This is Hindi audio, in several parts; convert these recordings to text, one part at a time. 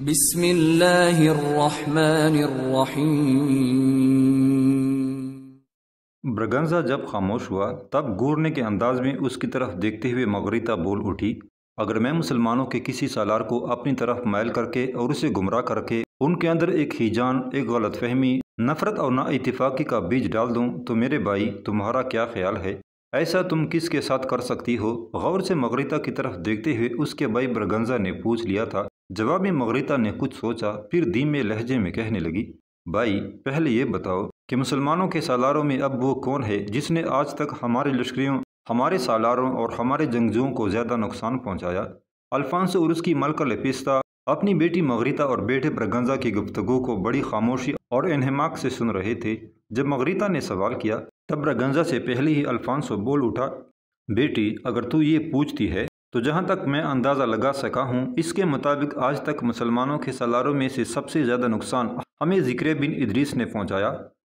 बिस्मिल्लाहिर्रहमानिर्रहीम ब्रगंजा जब खामोश हुआ तब घूरने के अंदाज में उसकी तरफ देखते हुए मगरीता बोल उठी अगर मैं मुसलमानों के किसी सालार को अपनी तरफ मैल करके और उसे गुमराह करके उनके अंदर एक हीजान एक गलत फहमी नफरत और ना इतफाकी का बीज डाल दूँ तो मेरे भाई तुम्हारा क्या ख्याल है ऐसा तुम किसके साथ कर सकती हो गौर से मगरीता की तरफ देखते हुए उसके भाई ब्रगंजा ने पूछ लिया था जवाब में मगरिता ने कुछ सोचा फिर धीमे लहजे में कहने लगी भाई पहले ये बताओ कि मुसलमानों के सालारों में अब वो कौन है जिसने आज तक हमारे लश्करियों हमारे सालारों और हमारे जंगजुओं को ज़्यादा नुकसान पहुँचाया अल्फांसो और उसकी मलका लपिस्ता अपनी बेटी मगरिता और बेटे ब्रगंजा की गुफ्तगु को बड़ी खामोशी और इनहमाक से सुन रहे थे जब मगरिता ने सवाल किया तब ब्रगंजा से पहले ही अल्फांसो बोल उठा बेटी अगर तू ये पूछती है तो जहाँ तक मैं अंदाज़ा लगा सका हूँ इसके मुताबिक आज तक मुसलमानों के सलारों में से सबसे ज़्यादा नुकसान हमें ज़िक्र बिन इदरीस ने पहुँचाया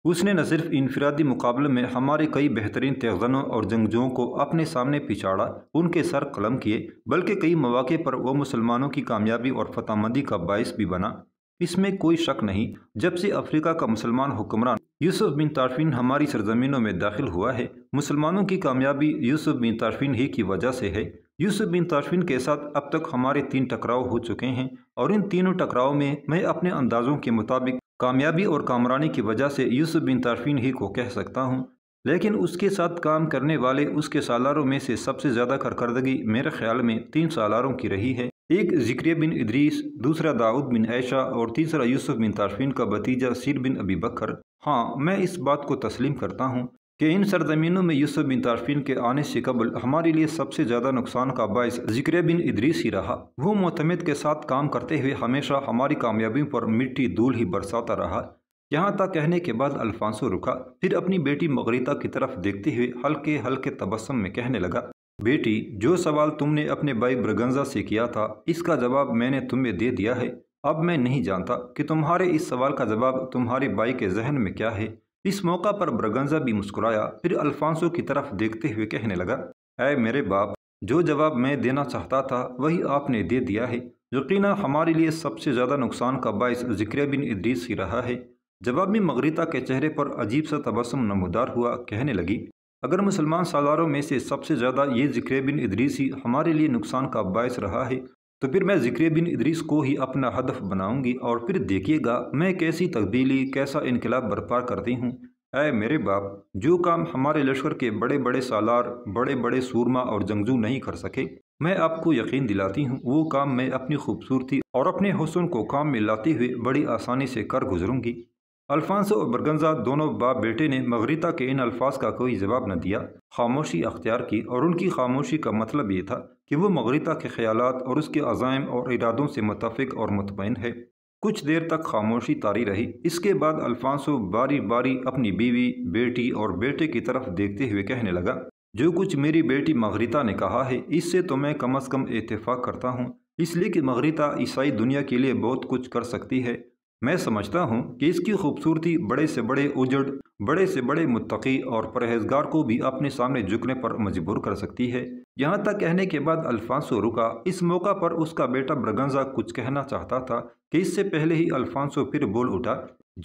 उसने न सिर्फ इनफरादी मुकाबले में हमारे कई बेहतरीन तेगजनों और जंगजुओं को अपने सामने पिछाड़ा उनके सर कलम किए बल्कि कई मौाक़े पर वह मुसलमानों की कामयाबी और फतामंदी का बायस भी बना इसमें कोई शक नहीं जब से अफ्रीका का मुसलमान हुक्मरान यूसुफ बिन तारफिन हमारी सरजमीनों में दाखिल हुआ है मुसलमानों की कामयाबी यूसुफ बिन तारफिन ही की वजह से है यूसुफ बिन ताशविन के साथ अब तक हमारे तीन टकराव हो चुके हैं और इन तीनों टकराव में मैं अपने अंदाजों के मुताबिक कामयाबी और कामरानी की वजह से यूसुफ बिन ताशविन ही को कह सकता हूँ लेकिन उसके साथ काम करने वाले उसके सालारों में से सबसे ज़्यादा कारकर्दगी मेरे ख्याल में तीन सालारों की रही है एक जिक्रिया बिन इदरीस दूसरा दाऊद बिन ऐशा और तीसरा यूसुफ बिन तारफिन का भतीजा सिर बिन अबी बकर हाँ मैं इस बात को तस्लीम करता हूँ कि इन सरजमीनों में यूसुफ बिन तारफिन के आने से कबल हमारे लिए सबसे ज़्यादा नुकसान का बायस जिक्र बिन इदरीस ही रहा वो मोतमद के साथ काम करते हुए हमेशा हमारी कामयाबियों पर मिट्टी धूल ही बरसाता रहा यहाँ तक कहने के बाद अल्फांसो रुका फिर अपनी बेटी मगरीता की तरफ देखते हुए हल्के हल्के तबस्म में कहने लगा बेटी जो सवाल तुमने अपने भाई ब्रगंजा से किया था इसका जवाब मैंने तुम्हें दे दिया है अब मैं नहीं जानता कि तुम्हारे इस सवाल का जवाब तुम्हारे भाई के जहन में क्या है इस मौका पर ब्रगंजा भी मुस्कुराया फिर अल्फांसो की तरफ देखते हुए कहने लगा अय मेरे बाप जो जवाब मैं देना चाहता था वही आपने दे दिया है यकीन हमारे लिए सबसे ज़्यादा नुकसान का बायस जिक्र बिन इद्रीस ही रहा है जवाब में मगरीता के चेहरे पर अजीब सा तबसम नमदार हुआ कहने लगी अगर मुसलमान सालारों में से सबसे ज़्यादा ये जिक्र बिन ही हमारे लिए नुकसान का बायस रहा है तो फिर मैं ज़िक्र बिन इदरीस को ही अपना हदफ बनाऊंगी और फिर देखिएगा मैं कैसी तब्दीली कैसा इनकलाब बर्पा करती हूँ अय मेरे बाप जो काम हमारे लश्कर के बड़े बड़े सालार बड़े बड़े सूरमा और जंगजू नहीं कर सके मैं आपको यकीन दिलाती हूँ वो काम मैं अपनी खूबसूरती और अपने हुसन को काम में लाते हुए बड़ी आसानी से कर गुजरूंगी अल्फांसो और बरगंजा दोनों बाप बेटे ने मगरीता के इन अल्फाज का कोई जवाब न दिया खामोशी अख्तियार की और उनकी खामोशी का मतलब ये था कि वह मगरिता के ख्याल और उसके अज़ायम और इरादों से मुतफ़ और मुतमिन है कुछ देर तक खामोशी तारी रही इसके बाद अल्फांसो बारी बारी अपनी बीवी बेटी और बेटे की तरफ देखते हुए कहने लगा जो कुछ मेरी बेटी मगरिता ने कहा है इससे तो मैं कम अज़ कम इतफाक़ करता हूँ इसलिए कि मगरिता ईसाई दुनिया के लिए बहुत कुछ कर सकती है मैं समझता हूँ कि इसकी खूबसूरती बड़े से बड़े उजड़ बड़े से बड़े मुतकी और परहेजगार को भी अपने सामने झुकने पर मजबूर कर सकती है यहाँ तक कहने के बाद अल्फांसो रुका इस मौका पर उसका बेटा ब्रगंजा कुछ कहना चाहता था कि इससे पहले ही अल्फांसो फिर बोल उठा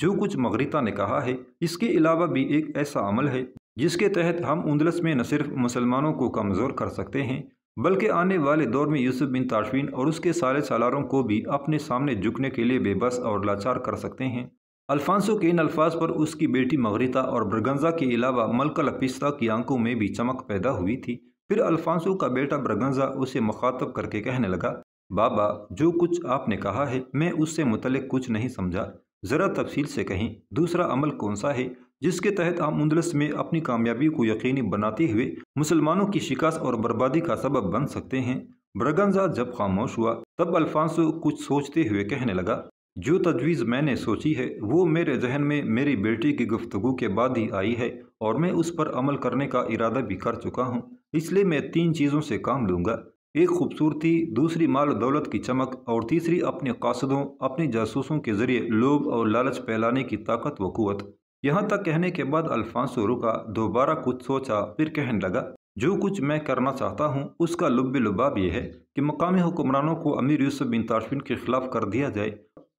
जो कुछ मगरीता ने कहा है इसके अलावा भी एक ऐसा अमल है जिसके तहत हम उंदलस में न सिर्फ मुसलमानों को कमज़ोर कर सकते हैं बल्कि आने वाले दौर में यूसुफ बिन ताशवीन और उसके सारे सालारों को भी अपने सामने झुकने के लिए बेबस और लाचार कर सकते हैं अल्फांसो के इन अल्फाज पर उसकी बेटी मगरिता और ब्रगंजा के अलावा मलका लपिस्ता की आंखों में भी चमक पैदा हुई थी फिर अल्फांसो का बेटा ब्रगंजा उसे मुखातब करके कहने लगा बाबा जो कुछ आपने कहा है मैं उससे मुतलक कुछ नहीं समझा ज़रा तफसील से कहें दूसरा अमल कौन सा है जिसके तहत हम उन्दलस में अपनी कामयाबी को यकीनी बनाते हुए मुसलमानों की शिकस्त और बर्बादी का सबब बन सकते हैं ब्रगनजा जब खामोश हुआ तब अल्फांसो कुछ सोचते हुए कहने लगा जो तजवीज़ मैंने सोची है वो मेरे जहन में मेरी बेटी की गुफ्तगु के बाद ही आई है और मैं उस पर अमल करने का इरादा भी कर चुका हूँ इसलिए मैं तीन चीज़ों से काम लूँगा एक खूबसूरती दूसरी माल दौलत की चमक और तीसरी अपने कासदों अपने जासूसों के जरिए लोभ और लालच फैलाने की ताकत व यहाँ तक कहने के बाद अल्फांसो रुका दोबारा कुछ सोचा फिर कहने लगा जो कुछ मैं करना चाहता हूँ उसका लुब लुबाब यह है कि मकामी हुक्मरानों को अमीर यूसुफ बिन ताशविन के खिलाफ कर दिया जाए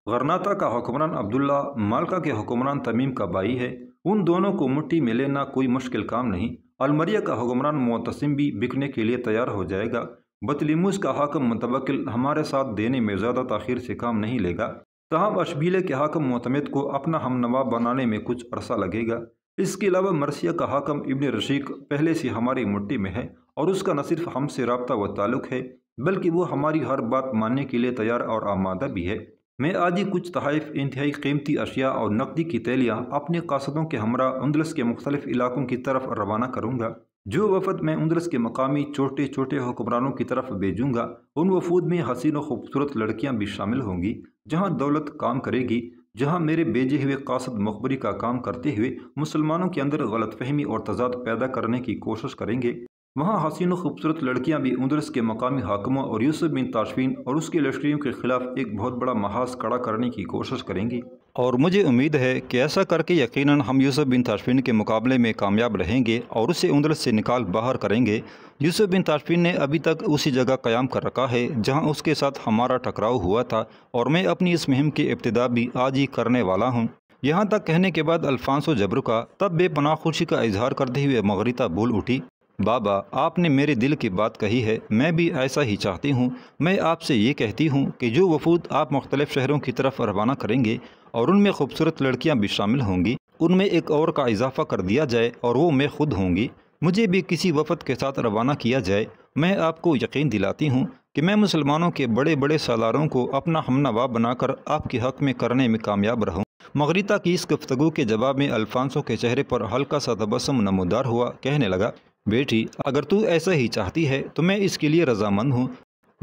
गरनाता का हुक्मरान अब्दुल्ला मालका के हुक्मरान तमीम का बाई है उन दोनों को मुट्ठी में लेना कोई मुश्किल काम नहीं अलमरिया का हुक्मरान मोतसिम भी बिकने के लिए तैयार हो जाएगा बतलीमूस का हाकम मुतवकिल हमारे साथ देने में ज़्यादा तखिर से काम नहीं लेगा तहम अशबीले के हाकम मोतमद को अपना हमनवा बनाने में कुछ अरसा लगेगा इसके अलावा मरसिया का हाकम इबन रशीक पहले से हमारी मुट्टी में है और उसका न सिर्फ हमसे रबता व ताल्लुक़ है बल्कि वो हमारी हर बात मानने के लिए तैयार और आमादा भी है मैं आदि कुछ तहफ़ इंतहाई कीमती अशिया और नकदी की तैलियाँ अपने कासदों के हमरा उन्दलस के मुख्तलिफ इलाकों की तरफ रवाना करूँगा जो वफद मैं उंदरस के मकामी छोटे छोटे हुक्मरानों की तरफ भेजूँगा उन वफूद में हसीन व खूबसूरत लड़कियाँ भी शामिल होंगी जहाँ दौलत काम करेगी जहाँ मेरे बेजे हुए कासद मकबरी का काम करते हुए मुसलमानों के अंदर गलतफहमी और तजाद पैदा करने की कोशिश करेंगे वहाँ हसीन खूबसूरत लड़कियाँ भी उंदरस के मकामी हाकमों और यूसुफ बिन ताशवीन और उसके लश्करियों के खिलाफ एक बहुत बड़ा महाज खड़ा करने की कोशिश करेंगी और मुझे उम्मीद है कि ऐसा करके यकीनन हम यूसुफ बिन ताशवीन के मुकाबले में कामयाब रहेंगे और उसे उंदरस से निकाल बाहर करेंगे यूसुफ बिन ताशफिन ने अभी तक उसी जगह क़्याम कर रखा है जहाँ उसके साथ हमारा टकराव हुआ था और मैं अपनी इस मुहिम की इब्तदा भी आज ही करने वाला हूँ यहाँ तक कहने के बाद अल्फांसो जबरू का तब बेपनाह खुशी का इजहार करते हुए मगरिता बोल उठी बाबा आपने मेरे दिल की बात कही है मैं भी ऐसा ही चाहती हूँ मैं आपसे ये कहती हूँ कि जो वफूद आप मुख्तलिफ़ शहरों की तरफ रवाना करेंगे और उनमें खूबसूरत लड़कियाँ भी शामिल होंगी उनमें एक और का इजाफा कर दिया जाए और वो मैं खुद होंगी मुझे भी किसी वफद के साथ रवाना किया जाए मैं आपको यकीन दिलाती हूँ कि मैं मुसलमानों के बड़े बड़े सालारों को अपना हमनवा बनाकर आपके हक में करने में कामयाब रहूँ मगरिता की इस गुफ्तु के जवाब में अल्फांसों के चेहरे पर हल्का सा तबसम नमोदार हुआ कहने लगा बेटी अगर तू ऐसा ही चाहती है तो मैं इसके लिए रजामंद हूँ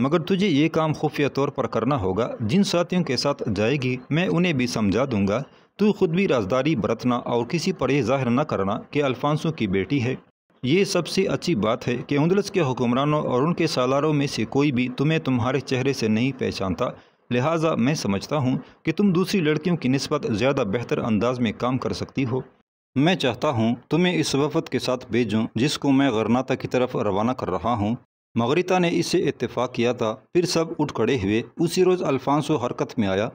मगर तुझे ये काम खुफिया तौर पर करना होगा जिन साथियों के साथ जाएगी मैं उन्हें भी समझा दूंगा तू खुद भी राजदारी बरतना और किसी पर यह जाहिर न करना कि अल्फांसों की बेटी है ये सबसे अच्छी बात है कि उन्दलस के हुक्मरानों और उनके सालारों में से कोई भी तुम्हें तुम्हारे चेहरे से नहीं पहचानता लिहाजा मैं समझता हूँ कि तुम दूसरी लड़कियों की नस्बत ज़्यादा बेहतर अंदाज में काम कर सकती हो मैं चाहता हूँ तुम्हें इस वफद के साथ भेजूँ जिसको मैं गरनाता की तरफ रवाना कर रहा हूँ मगरिता ने इससे इतफ़ाक़ किया था फिर सब उठ खड़े हुए उसी रोज़ अल्फांसो हरकत में आया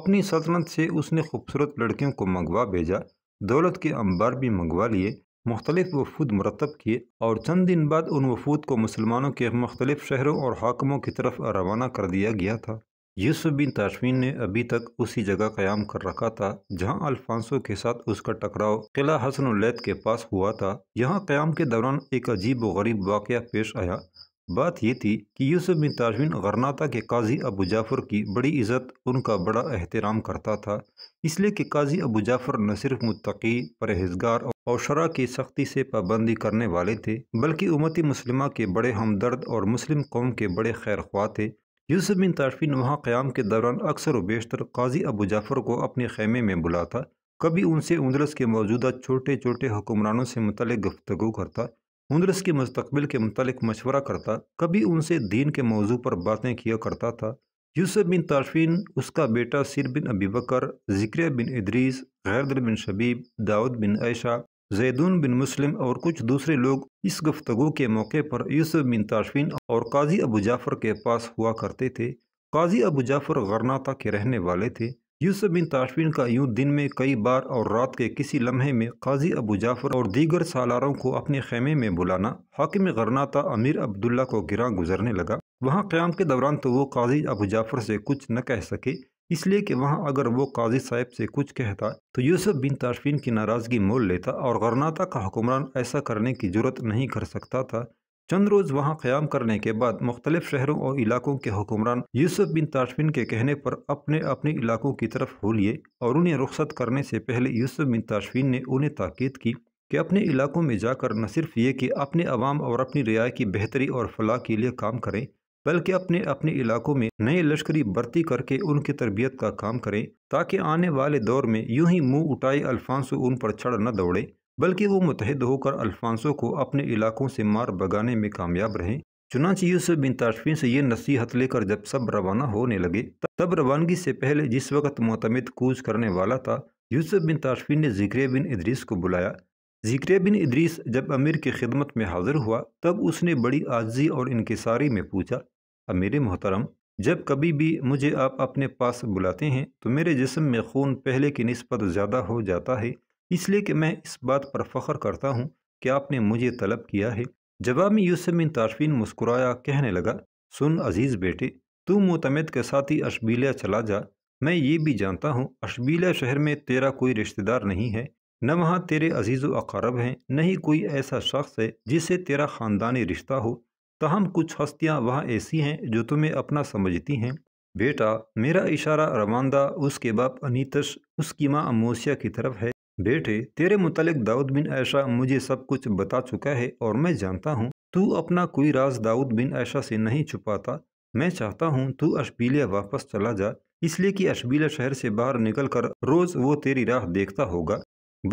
अपनी सल्तनत से उसने खूबसूरत लड़कियों को मंगवा भेजा दौलत के अंबार भी मंगवा लिए मुख्तलिफ वफूद मरतब किए और चंद दिन बाद उन वफूद को मुसलमानों के मुख्तलिफ शहरों और हाकमों की तरफ रवाना कर दिया गया था यूसुफ बिन ताशवीन ने अभी तक उसी जगह क़्याम कर रखा था जहां अल्फांसो के साथ उसका टकराव किला हसन के पास हुआ था यहां क़्याम के दौरान एक अजीब व गरीब वाक़ पेश आया बात यह थी कि यूसुफ बिन ताजविन गरनाता के काजी अबू जाफ़र की बड़ी इज़्ज़त उनका बड़ा एहतराम करता था इसलिए कि काजी अबू जाफ़र न सिर्फ मुतकी परहेजगार और शरा की सख्ती से पाबंदी करने वाले थे बल्कि उमती मुसलिमा के बड़े हमदर्द और मुस्लिम कौम के बड़े खैर ख्वा थे यूसुफ बिन ताजफिन वहाँ क़्याम के दौरान अक्सर व बेशतर काजी अबू जाफ़र को अपने खेमे में बुलाता कभी उनसे उंदरस के मौजूदा छोटे छोटे हुक्मरानों से मुतल गुफ्तु करता मुंदरस के मुस्तबिल के मतलब मशवरा करता कभी उनसे दीन के मौजू पर बातें किया करता था यूसुफ बिन तारफिन उसका बेटा सिर बिन अबी बकर जिक्र बिन इदरीस गैरदर बिन शबीब दाऊद बिन ऐशा जैदून बिन मुस्लिम और कुछ दूसरे लोग इस गुफ्तु के मौके पर यूसुफ बिन तारफिन और काजी अबू जाफ़र के पास हुआ करते थे काजी अबू जाफ़र गरनाता के रहने वाले थे यूसुफ बिन ताशबिन का यूँ दिन में कई बार और रात के किसी लम्हे में काजी अबू जाफ़र और दीगर सालारों को अपने खेमे में बुलाना हाकिम गरनाता अमीर अब्दुल्ला को गिरा गुजरने लगा वहाँ क़्याम के दौरान तो वो काजी अबू जाफ़र से कुछ न कह सके इसलिए कि वहाँ अगर वो काजी साहब से कुछ कहता तो यूसुफ बिन ताशबिन की नाराज़गी मोल लेता और गरनाता का हुक्मरान ऐसा करने की जरूरत नहीं कर सकता था चंद रोज़ वहाँ क़्याम करने के बाद मुख्तलिफ शहरों और इलाकों के हुक्मरान यूसुफ बिन ताशमिन के कहने पर अपने अपने इलाकों की तरफ हो लिए और उन्हें रुख्सत करने से पहले यूसुफ बिन ताशमिन ने उन्हें ताकीद की कि अपने इलाकों में जाकर न सिर्फ ये कि अपने आवाम और अपनी रियाय की बेहतरी और फलाह के लिए काम करें बल्कि अपने अपने इलाकों में नए लश्करी भर्ती करके उनकी तरबियत का काम करें ताकि आने वाले दौर में यूं ही मुंह उठाए अल्फांसो उन पर चढ़ न दौड़े बल्कि वो मुतहद होकर अल्फांसो को अपने इलाकों से मार भगाने में कामयाब रहे चुनाच यूसुफ बिन ताशफी से ये नसीहत लेकर जब सब रवाना होने लगे तब रवानगी से पहले जिस वक्त मोतमद कूच करने वाला था यूसुफ बिन ताशफी ने जिक्र बिन इदरीस को बुलाया जिक्र बिन इदरीस जब अमीर की खिदमत में हाजिर हुआ तब उसने बड़ी आजी और इनकसारी में पूछा अमीर मोहतरम जब कभी भी मुझे आप अपने पास बुलाते हैं तो मेरे जिसम में खून पहले की नस्बत ज़्यादा हो जाता है इसलिए कि मैं इस बात पर फ़ख्र करता हूँ कि आपने मुझे तलब किया है जवाब में यूसुफ बिन ताशफिन मुस्कुराया कहने लगा सुन अजीज़ बेटे तू मोतमद के साथ ही अशबीलिया चला जा मैं ये भी जानता हूँ अशबीलिया शहर में तेरा कोई रिश्तेदार नहीं है न वहाँ तेरे अजीज़ अकारब हैं न ही कोई ऐसा शख्स है जिससे तेरा ख़ानदानी रिश्ता हो तहम कुछ हस्तियाँ वहाँ ऐसी हैं जो तुम्हें अपना समझती हैं बेटा मेरा इशारा रवानदा उसके बाप अनीतश उसकी माँ अमोसिया की तरफ है बेटे तेरे मुतालिक दाऊद बिन ऐशा मुझे सब कुछ बता चुका है और मैं जानता हूँ तू अपना कोई राज दाऊद बिन ऐशा से नहीं छुपाता मैं चाहता हूँ तू अशबीलिया वापस चला जा इसलिए कि अशबीला शहर से बाहर निकलकर रोज वो तेरी राह देखता होगा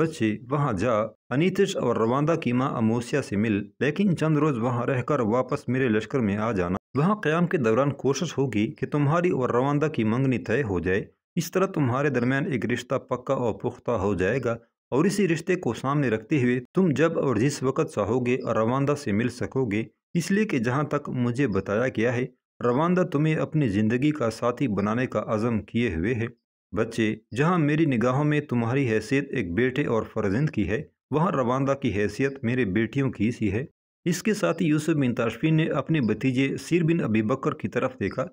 बच्चे वहाँ जा अनितिश और रवांदा की माँ अमोसिया से मिल लेकिन चंद रोज वहाँ रहकर वापस मेरे लश्कर में आ जाना वहाँ क्याम के दौरान कोशिश होगी कि तुम्हारी और रवांदा की मंगनी तय हो जाए इस तरह तुम्हारे दरमियान एक रिश्ता पक्का और पुख्ता हो जाएगा और इसी रिश्ते को सामने रखते हुए तुम जब और जिस वक़्त चाहोगे रवानदा से मिल सकोगे इसलिए कि जहाँ तक मुझे बताया गया है रवानदा तुम्हें अपनी ज़िंदगी का साथी बनाने का आज़म किए हुए है बच्चे जहाँ मेरी निगाहों में तुम्हारी हैसियत एक बेटे और फर्जंद की है वहाँ रवानदा की हैसियत मेरे बेटियों की सी है इसके साथ ही यूसुफ बिन ताशफी ने अपने भतीजे सिर बिन अबी बकर की तरफ देखा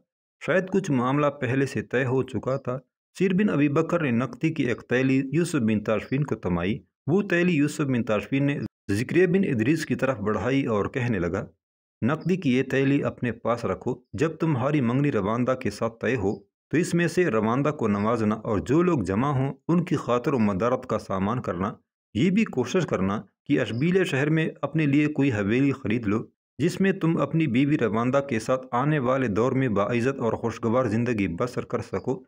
शायद कुछ मामला पहले से तय हो चुका था सिर बिन अबी बकर नकदी की एक तैली यूसुफ बिन तारफिन को तमाई वो तैली यूसुफ बिन तारफिन ने जिक्र बिन इदरीस की तरफ बढ़ाई और कहने लगा नकदी की ये तैली अपने पास रखो जब तुम्हारी मंगनी रवानदा के साथ तय हो तो इसमें से रवानदा को नवाजना और जो लोग जमा हों उनकी खातर मदारत का सामान करना ये भी कोशिश करना कि अशबीले शहर में अपने लिए कोई हवेली खरीद लो जिसमें तुम अपनी बीवी रवानदा के साथ आने वाले दौर में बाइज़त और खुशगवार ज़िंदगी बसर कर सको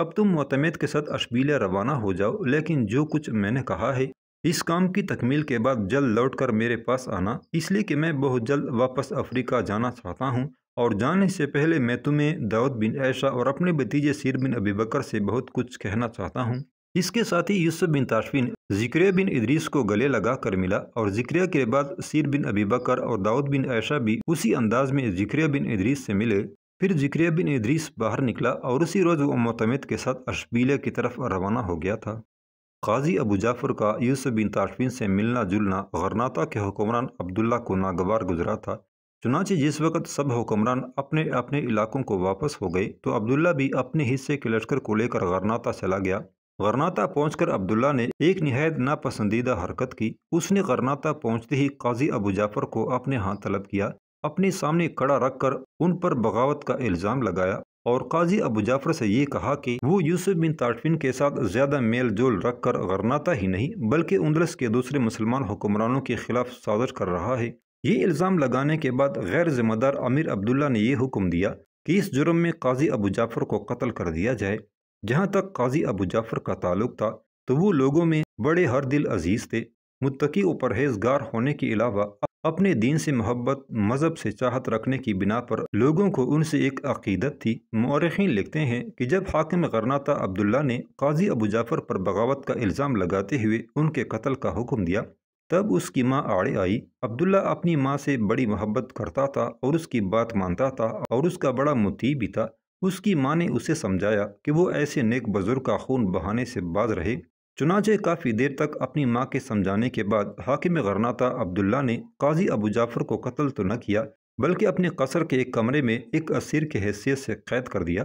अब तुम मोतमेद के साथ अशबील रवाना हो जाओ लेकिन जो कुछ मैंने कहा है इस काम की तकमील के बाद जल्द लौट कर मेरे पास आना इसलिए कि मैं बहुत जल्द वापस अफ्रीका जाना चाहता हूँ और जाने से पहले मैं तुम्हें दाऊद बिन ऐशा और अपने भतीजे सिर बिन अबी बकर से बहुत कुछ कहना चाहता हूँ इसके साथ ही यूसुफ बिन ताशफिन जिक्र बिन इदरीस को गले लगा कर मिला और जिक्र के बाद सिर बिन अबी बकर और दाऊद बिन ऐशा भी उसी अंदाज में जिक्र बिन इदरीस से मिले फिर जिक्रिया बिन इद्रीस बाहर निकला और उसी रोज़ वो मतमद के साथ अशबीले की तरफ रवाना हो गया था काजी अबू जाफर का यूसुफ बिन ताशबिन से मिलना जुलना गरनाता के हुक्मरान अब्दुल्ला को नागवार गुजरा था चुनाचे जिस वक्त सब हुक्मरान अपने अपने इलाकों को वापस हो गए तो अब्दुल्ला भी अपने हिस्से के लश्कर को लेकर गरनाता चला गया गरनाता पहुंचकर अब्दुल्ला ने एक नहायत नापसंदीदा हरकत की उसने गरनाता पहुंचते ही काजी अबू जाफर को अपने हाथ तलब किया अपने सामने खड़ा रखकर उन पर बगावत का इल्ज़ाम लगाया और काजी अबू जाफर से ये कहा कि वो यूसुफ बिन ताटविन के साथ ज़्यादा मेल जोल रख कर गरनाता ही नहीं बल्कि उन्द्रस के दूसरे मुसलमान हुक्मरानों के खिलाफ साजिश कर रहा है ये इल्ज़ाम लगाने के बाद गैर जिम्मेदार अमीर अब्दुल्ला ने यह हुक्म दिया कि इस जुर्म में काजी अबू जाफर को कत्ल कर दिया जाए जहाँ तक काजी अबू जाफर का ताल्लुक था तो वो लोगों में बड़े हर दिल अजीज़ थे मुतकी और परहेजगार होने के अलावा अपने दीन से मोहब्बत मज़हब से चाहत रखने की बिना पर लोगों को उनसे एक अकीदत थी मौरखी लिखते हैं कि जब हाकिम करनाता अब्दुल्ला ने काजी अबू जाफ़र पर बगावत का इल्ज़ाम लगाते हुए उनके कत्ल का हुक्म दिया तब उसकी माँ आड़े आई अब्दुल्ला अपनी माँ से बड़ी मोहब्बत करता था और उसकी बात मानता था और उसका बड़ा मुती भी था उसकी माँ ने उसे समझाया कि वो ऐसे नेक बुजुर्ग का खून बहाने से बाज रहे चुनाचे काफ़ी देर तक अपनी माँ के समझाने के बाद हाकिम गरनाता अब्दुल्ला ने काजी अबू जाफ़र को कत्ल तो न किया बल्कि अपने कसर के एक कमरे में एक असीर के हैसियत से कैद कर दिया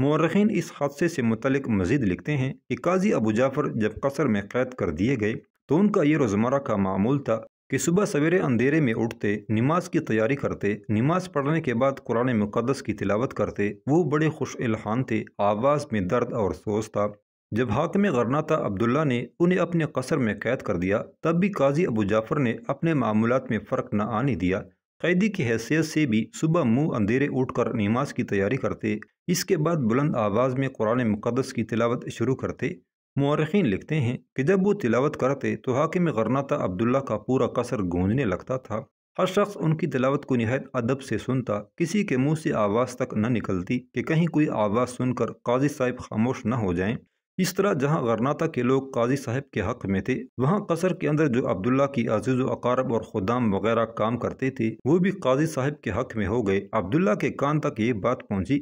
मौरखीन इस हादसे से मुतलक मजीद लिखते हैं कि काजी अबू जाफ़र जब कसर में कैद कर दिए गए तो उनका ये रोज़मर्रा का मामूल था कि सुबह सवेरे अंधेरे में उठते नमाज की तैयारी करते नमाज पढ़ने के बाद कुरान मुकदस की तिलावत करते वो बड़े खुश इल्हान थे आवाज़ में दर्द और सोच था जब हाकम गरनाता अब्दुल्ला ने उन्हें अपने कसर में कैद कर दिया तब भी काजी अबू जाफ़र ने अपने मामूल में फ़र्क न आने दिया कैदी की हैसियत से भी सुबह मुंह अंधेरे उठकर नमाज की तैयारी करते इसके बाद बुलंद आवाज़ में कुरान मुकदस की तिलावत शुरू करते मौरखीन लिखते हैं कि जब वो तिलावत करते तो हाकिम गरनाता अब्दुल्ला का पूरा कसर गूंजने लगता था हर शख्स उनकी तिलावत को नहायत अदब से सुनता किसी के मुंह से आवाज़ तक न निकलती कि कहीं कोई आवाज़ सुनकर काजी साहिब खामोश न हो जाएं इस तरह जहां गरनाता के लोग काजी साहब के हक में थे वहां कसर के अंदर जो अब्दुल्ला की अजीज अकारब और खुदाम वगैरह काम करते थे वो भी काजी साहब के हक में हो गए अब्दुल्ला के कान तक ये बात पहुंची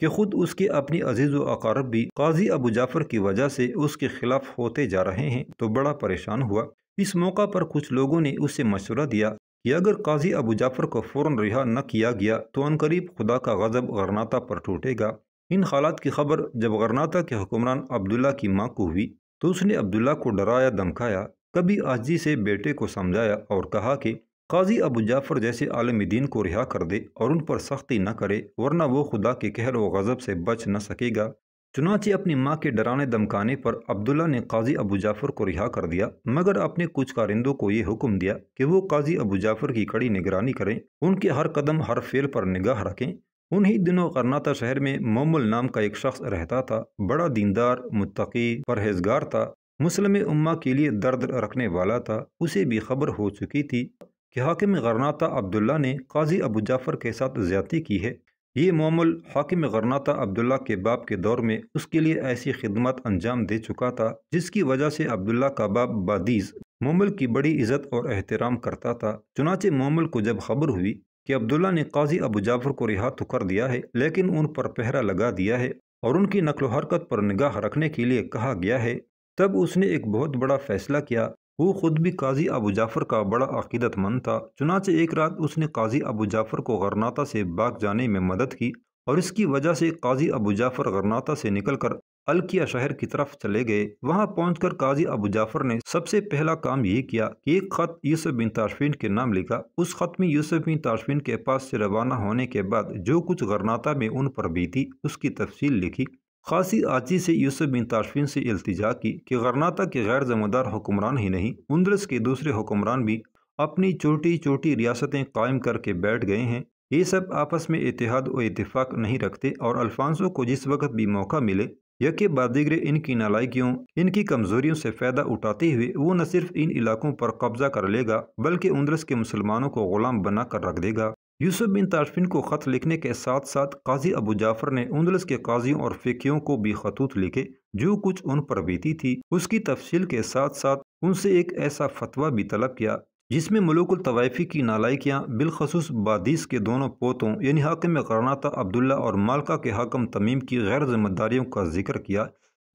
कि खुद उसके अपनी अजीज अकारब भी काजी अबू जाफर की वजह से उसके खिलाफ होते जा रहे हैं तो बड़ा परेशान हुआ इस मौका पर कुछ लोगों ने उससे मशवरा दिया कि अगर काजी अबू जाफर को फौरन रिहा न किया गया तो अनकरीब खुदा का गजब गरनाता पर टूटेगा इन हालात की खबर जब गरनाता के हुक्मरान अब्दुल्ला की माँ को हुई तो उसने अब्दुल्ला को डराया धमकाया कभी आजी से बेटे को समझाया और कहा कि काजी अबू जाफ़र जैसे आलम दीन को रिहा कर दे और उन पर सख्ती न करे वरना वो खुदा के कहर व गज़ब से बच न सकेगा चुनाचे अपनी माँ के डराने धमकाने पर अब्दुल्ला ने काजी अबू जाफ़र को रिहा कर दिया मगर अपने कुछ कारिंदों को ये हुक्म दिया कि वो काजी अबू जाफ़र की कड़ी निगरानी करें उनके हर कदम हर फेल पर निगाह रखें उन्हीं दिनों करनाता शहर में मोमुल नाम का एक शख्स रहता था बड़ा दीनदार मुतकी परहेजगार था मुस्लिम उम्मा के लिए दर्द रखने वाला था उसे भी खबर हो चुकी थी कि हाकिम गरनाता अब्दुल्ला ने काजी अबू जाफ़र के साथ ज्यादती की है ये मामूल हाकिम गरनाता अब्दुल्ला के बाप के दौर में उसके लिए ऐसी खिदमत अंजाम दे चुका था जिसकी वजह से अब्दुल्ला का बाप बादीज़ मोमल की बड़ी इज़्ज़त और एहतराम करता था चुनाचे मोमल को जब खबर हुई कि अब्दुल्ला ने काजी अबू जाफर को रिहा तो कर दिया है लेकिन उन पर पहरा लगा दिया है और उनकी नकलो हरकत पर निगाह रखने के लिए कहा गया है तब उसने एक बहुत बड़ा फैसला किया वो खुद भी काजी अबू जाफर का बड़ा अकीदतमंद था चुनाचे एक रात उसने काजी अबू जाफर को गरनाता से बाग जाने में मदद की और इसकी वजह से काजी अबू जाफ़र गरनाता से निकलकर अलकिया शहर की तरफ चले गए वहां पहुंचकर काजी अबू जाफर ने सबसे पहला काम ये किया कि एक खत यूसुफ बिन ताशफिन के नाम लिखा उस खत में यूसुफ बिन ताशफिन के पास से रवाना होने के बाद जो कुछ गरनाता में उन पर बीती उसकी तफसील लिखी खासी आची से यूसुफ बिन ताशफिन से इल्तिजा की कि गरनाता के गैर जमदार हुक्मरान ही नहीं उन्द्रस के दूसरे हुक्मरान भी अपनी छोटी छोटी रियासतें कायम करके बैठ गए हैं ये सब आपस में इतिहाद व इतफाक़ नहीं रखते और अल्फांसो को जिस वक्त भी मौका मिले यके बादीगरे इनकी नालायकियों इनकी कमजोरियों से फ़ायदा उठाते हुए वो न सिर्फ इन इलाकों पर कब्जा कर लेगा बल्कि उन्द्रस के मुसलमानों को ग़ुलाम बना कर रख देगा यूसुफ बिन तारफिन को ख़त लिखने के साथ साथ काजी अबू जाफ़र ने उन्द्रस के काजियों और फ़िकियों को भी खतूत लिखे जो कुछ उन पर बीती थी उसकी तफसील के साथ साथ उनसे एक ऐसा फतवा भी तलब किया जिसमें मलोकुल तवायफ़ी की नालाइकियाँ बिलखसूस बादीस के दोनों पोतों यानी हाकिम करनाता अब्दुल्ला और मालका के हाकम तमीम की गैर जिम्मेदारियों का जिक्र किया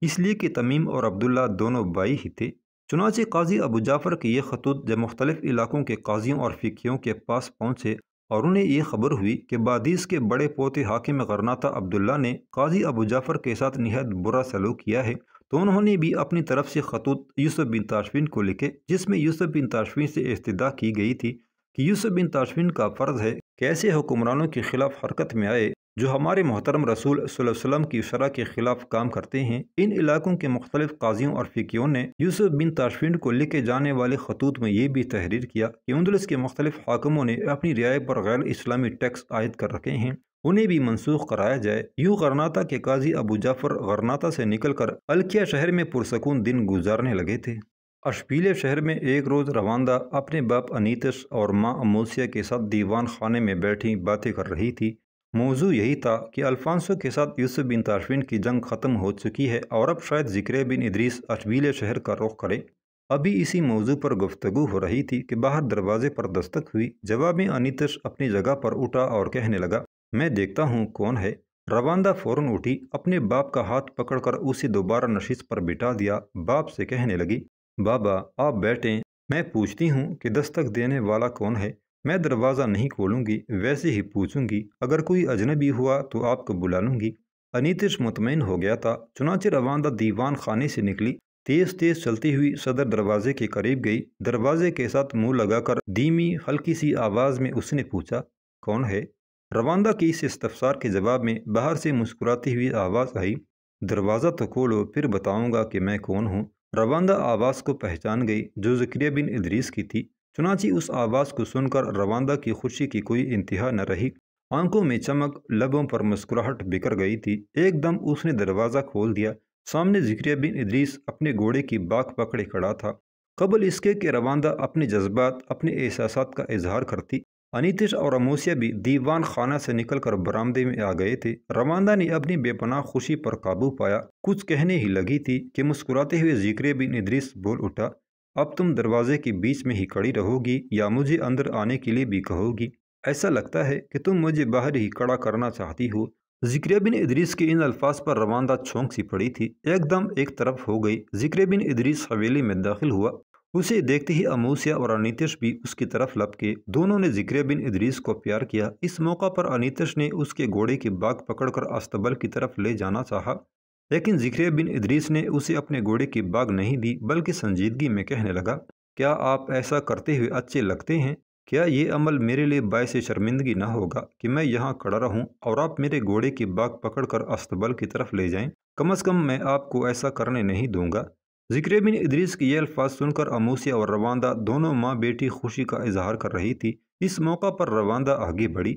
इसलिए कि तमीम और अब्दुल्ला दोनों बाई ही थे चुनाचे काजी अबू जाफ़र के ये खतूत जब मुख्तलिफ़ इलाकों के काजियों और फ़िकियों के पास पहुँचे और उन्हें यह खबर हुई कि बादीस के बड़े पोते हाकिम करनाता अब्दुल्ला ने काजी अबू जाफ़र के साथ नहायत बुरा सलूक किया है तो उन्होंने भी अपनी तरफ से खतूत यूसुफ बिन ताशविन को लिखे जिसमें यूसुफ बिन ताशविन से इस्तः की गई थी कि यूसुफ बिन ताशविन का फ़र्ज़ है कैसे हुक्मरानों के ख़िलाफ़ हरकत में आए जो हमारे मोहतरम रसूल वसम की शरह के ख़िलाफ़ काम करते हैं इन इलाकों के मुख्तलिफ काजियों और फ़िकियों ने यूसुफ बिन ताशविन को लिखे जाने वाले खतूत में ये भी तहरीर किया कि उन्दलस के मुख्तलिफ हाकमों ने अपनी रियाय पर गैर इस्लामी टैक्स आयद कर रखे हैं उन्हें भी मनसूख कराया जाए यूं गरनाता के काजी अबू जाफर गरनाता से निकलकर अल्किया शहर में पुरसकून दिन गुजारने लगे थे अशपीले शहर में एक रोज़ रवानदा अपने बाप अनीतश और माँ अमोसिया के साथ दीवान खाने में बैठी बातें कर रही थी मौजू यही था कि अल्फांसो के साथ यूसुफ बिन ताशविन की जंग ख़त्म हो चुकी है और अब शायद जिक्र बिन इदरीस अशबीले शहर का रुख करे अभी इसी मौजू पर गुफ्तगु हो रही थी कि बाहर दरवाजे पर दस्तक हुई जवाब में अनितश अपनी जगह पर उठा और कहने लगा मैं देखता हूँ कौन है रवांदा फौरन उठी अपने बाप का हाथ पकड़कर उसे दोबारा नशीस पर बिठा दिया बाप से कहने लगी बाबा आप बैठें मैं पूछती हूँ कि दस्तक देने वाला कौन है मैं दरवाज़ा नहीं खोलूँगी वैसे ही पूछूंगी अगर कोई अजनबी हुआ तो आपको बुला लूँगी अनितिश मुतमिन हो गया था चुनाचे रवानदा दीवान खाने से निकली तेज तेज चलती हुई सदर दरवाजे के करीब गई दरवाजे के साथ मुंह लगाकर धीमी हल्की सी आवाज़ में उसने पूछा कौन है रवानदा की इस इस्तफसार के जवाब में बाहर से मुस्कुराती हुई आवाज़ आई दरवाज़ा तो खोलो फिर बताऊँगा कि मैं कौन हूँ रवानदा आवाज़ को पहचान गई जो जक्रिया बिन इदरीस की थी चुनाची उस आवाज़ को सुनकर रवानदा की खुशी की कोई इंतहा न रही आंखों में चमक लबों पर मुस्कुराहट बिखर गई थी एकदम उसने दरवाज़ा खोल दिया सामने जिक्रिया बिन इदरीस अपने घोड़े की बाख पकड़े खड़ा था कबल इसके कि रवानदा अपने जज्बात अपने एहसास का इजहार करती अनितिश और अमोसिया भी दीवान खाना से निकलकर बरामदे में आ गए थे रवाना ने अपनी बेपनाह खुशी पर काबू पाया कुछ कहने ही लगी थी कि मुस्कुराते हुए जिक्रे बिन इद्रिस बोल उठा अब तुम दरवाजे के बीच में ही खड़ी रहोगी या मुझे अंदर आने के लिए भी कहोगी ऐसा लगता है कि तुम मुझे बाहर ही खड़ा करना चाहती हो जिक्र बिन इदरीस के इन अल्फाज पर रवानदा छोंक सी पड़ी थी एकदम एक तरफ हो गई जिक्र बिन इदरीस हवेली में दाखिल हुआ उसे देखते ही अमूसिया और अनितश भी उसकी तरफ लपके दोनों ने जिक्र बिन इदरीस को प्यार किया इस मौका पर अनितश ने उसके घोड़े की बाग पकड़कर अस्तबल की तरफ ले जाना चाहा लेकिन जिक्र बिन इदरीस ने उसे अपने घोड़े की बाग नहीं दी बल्कि संजीदगी में कहने लगा क्या आप ऐसा करते हुए अच्छे लगते हैं क्या ये अमल मेरे लिए बायस शर्मिंदगी ना होगा कि मैं यहाँ खड़ा रहूँ और आप मेरे घोड़े की बाग पकड़कर अस्तबल की तरफ ले जाएं कम अज़ कम मैं आपको ऐसा करने नहीं दूंगा जिक्र बिन इदरीस की ये अल्फाज सुनकर अमूसिया और रवानदा दोनों माँ बेटी खुशी का इजहार कर रही थी इस मौका पर रवानदा आगे बढ़ी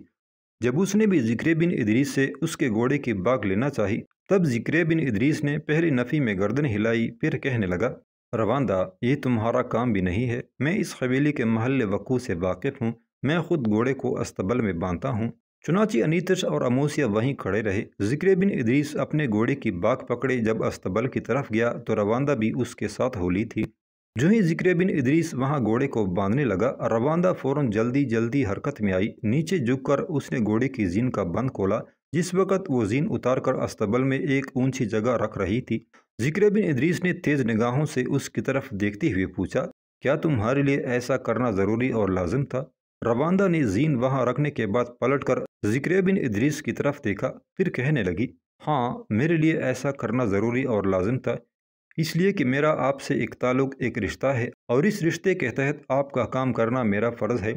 जब उसने भी जिक्र बिन इदरीस से उसके घोड़े की बाग लेना चाही तब जिक्र बिन इदरीस ने पहले नफ़ी में गर्दन हिलाई फिर कहने लगा रवानदा ये तुम्हारा काम भी नहीं है मैं इस कबीले के महल वकू से वाकिफ़ हूँ मैं खुद घोड़े को अस्तबल में बांधता हूँ चुनाची अनीतस और अमोसिया वहीं खड़े रहे जिक्र बिन इदरीस अपने घोड़े की बाग पकड़े जब अस्तबल की तरफ गया तो रवानदा भी उसके साथ होली थी जो ही जिक्र बिन इदरीस वहाँ घोड़े को बांधने लगा रवानदा फ़ौरन जल्दी जल्दी हरकत में आई नीचे झुककर उसने घोड़े की जीन का बंद खोला जिस वक़्त वो जीन उतार कर अस्तबल में एक ऊंची जगह रख रही थी जिक्र बिन इदरीस ने तेज़ निगाहों से उसकी तरफ देखते हुए पूछा क्या तुम्हारे लिए ऐसा करना ज़रूरी और लाजिम था रवानदा ने जीन वहाँ रखने के बाद पलटकर जिक्र बिन इदरीस की तरफ देखा फिर कहने लगी हाँ मेरे लिए ऐसा करना ज़रूरी और लाजिम था इसलिए कि मेरा आपसे एक ताल्लुक एक रिश्ता है और इस रिश्ते के तहत आपका काम करना मेरा फ़र्ज़ है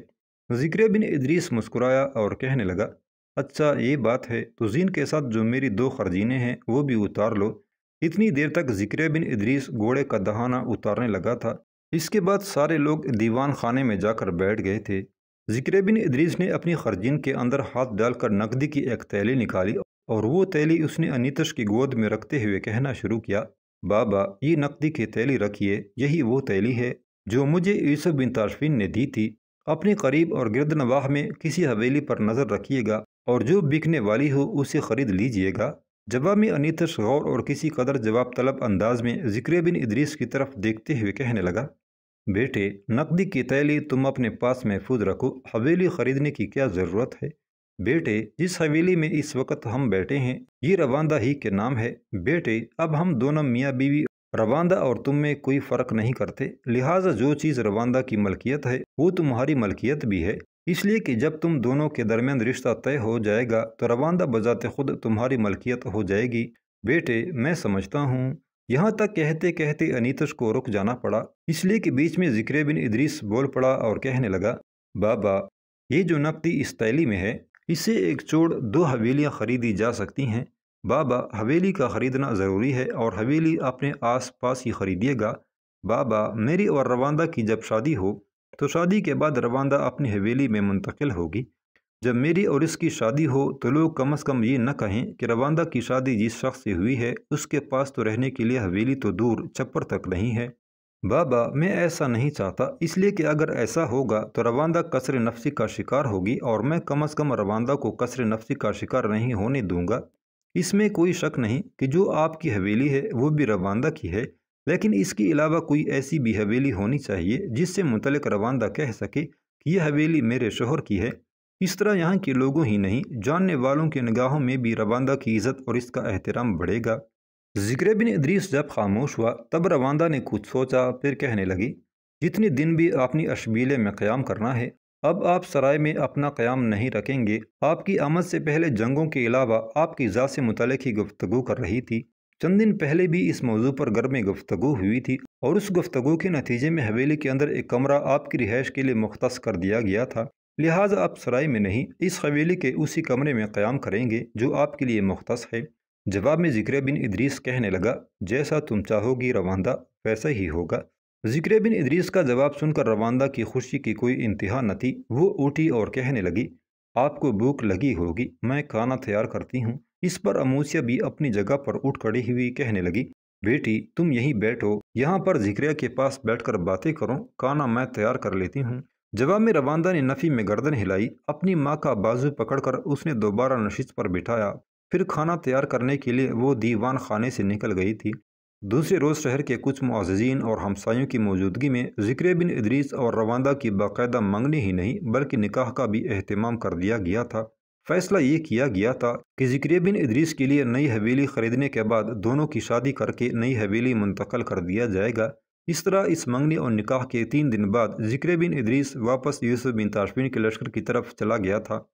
जिक्र बिन इदरीस मुस्कुराया और कहने लगा अच्छा ये बात है तो जीन के साथ जो मेरी दो खर्जीने हैं वो भी उतार लो इतनी देर तक जिक्र बिन इदरीस घोड़े का दहाना उतारने लगा था इसके बाद सारे लोग दीवान खाने में जाकर बैठ गए थे जिक्र बिन इद्रीस ने अपनी खर्जिन के अंदर हाथ डालकर नकदी की एक तैली निकाली और वो तैली उसने अनितश की गोद में रखते हुए कहना शुरू किया बाबा ये नकदी की तैली रखिए यही वो तैली है जो मुझे यूसुफ बिन तारफिन ने दी थी अपने करीब और गिरद नवाह में किसी हवेली पर नज़र रखिएगा और जो बिकने वाली हो उसे ख़रीद लीजिएगा जवाब में अनितश गौर और किसी कदर जवाब तलब अंदाज में जिक्र बिन इदरीस की तरफ देखते हुए कहने लगा बेटे नकदी की तैली तुम अपने पास महफूज रखो हवेली खरीदने की क्या ज़रूरत है बेटे जिस हवेली में इस वक्त हम बैठे हैं ये रवानदा ही के नाम है बेटे अब हम दोनों मियाँ बीवी रवानदा और तुम में कोई फ़र्क नहीं करते लिहाजा जो चीज़ रवानदा की मलकियत है वो तुम्हारी मलकियत भी है इसलिए कि जब तुम दोनों के दरमियान रिश्ता तय हो जाएगा तो रवानदा बजाते खुद तुम्हारी मलकियत हो जाएगी बेटे मैं समझता हूँ यहाँ तक कहते कहते अनीतस को रुक जाना पड़ा इसलिए कि बीच में जिक्र बिन इदरीस बोल पड़ा और कहने लगा बाबा ये जो नकदी इस तैली में है इसे एक चोड़ दो हवेलियाँ खरीदी जा सकती हैं बाबा हवेली का ख़रीदना ज़रूरी है और हवेली अपने आस पास ही ख़रीदिएगा बाबा मेरी और रवानदा की जब शादी हो तो शादी के बाद रवानदा अपनी हवेली में मुंतकिल होगी जब मेरी और इसकी शादी हो तो लोग कम से कम ये न कहें कि रवांदा की शादी जिस शख्स से हुई है उसके पास तो रहने के लिए हवेली तो दूर चप्पर तक नहीं है बाबा मैं ऐसा नहीं चाहता इसलिए कि अगर ऐसा होगा तो रवांदा कसर नफसी का शिकार होगी और मैं कम से कम रवांदा को कसर नफसी का शिकार नहीं होने दूंगा इसमें कोई शक नहीं कि जो आपकी हवेली है वो भी रवांदा की है लेकिन इसके अलावा कोई ऐसी भी हवेली होनी चाहिए जिससे मुतलक रवांदा कह सके कि यह हवेली मेरे शोहर की है इस तरह यहाँ के लोगों ही नहीं जानने वालों के निगाहों में भी रवाना की इज़्ज़त और इसका एहतराम बढ़ेगा जिक्र बिन इदरीस जब खामोश हुआ तब रवानदा ने कुछ सोचा फिर कहने लगी जितने दिन भी अपनी अशबीले में क़्याम करना है अब आप सराय में अपना क़्याम नहीं रखेंगे आपकी आमद से पहले जंगों के अलावा आपकी ज़ात से मुतल ही गुफ्तु कर रही थी चंद दिन पहले भी इस मौजू पर घर में गुफ्तु हुई थी और उस गुफ्तु के नतीजे में हवेली के अंदर एक कमरा आपकी रिहाइश के लिए मुख्त कर दिया गया था लिहाजा आप सराय में नहीं इस हवेली के उसी कमरे में क़्याम करेंगे जो आपके लिए मुख्त है जवाब में जिक्र बिन इदरीस कहने लगा जैसा तुम चाहोगी रवानदा वैसा ही होगा जिक्र बिन इदरीस का जवाब सुनकर रवानदा की खुशी की कोई इंतहा न थी वो उठी और कहने लगी आपको भूख लगी होगी मैं खाना तैयार करती हूँ इस पर अमूसिया भी अपनी जगह पर उठ खड़ी हुई कहने लगी बेटी तुम यहीं बैठो यहाँ पर जिक्रिया के पास बैठकर बातें करो खाना मैं तैयार कर लेती हूँ जवाब में रवानदा ने नफ़ी में गर्दन हिलाई अपनी माँ का बाजू पकड़कर उसने दोबारा नशिश पर बिठाया फिर खाना तैयार करने के लिए वो दीवान खाने से निकल गई थी दूसरे रोज़ शहर के कुछ मुआजीन और हमसायों की मौजूदगी में ज़िक्र बिन इदरीस और रवानदा की बाकायदा मंगनी ही नहीं बल्कि निकाह का भी अहतमाम कर दिया गया था फैसला ये किया गया था कि ज़िक्र बिन इदरीस के लिए नई हवेली ख़रीदने के बाद दोनों की शादी करके नई हवेली मुंतकल कर दिया जाएगा इस तरह इस मंगनी और निकाह के तीन दिन बाद जिक्र बिन इदरीस वापस यूसुफ बिन ताशबिन के लश्कर की तरफ चला गया था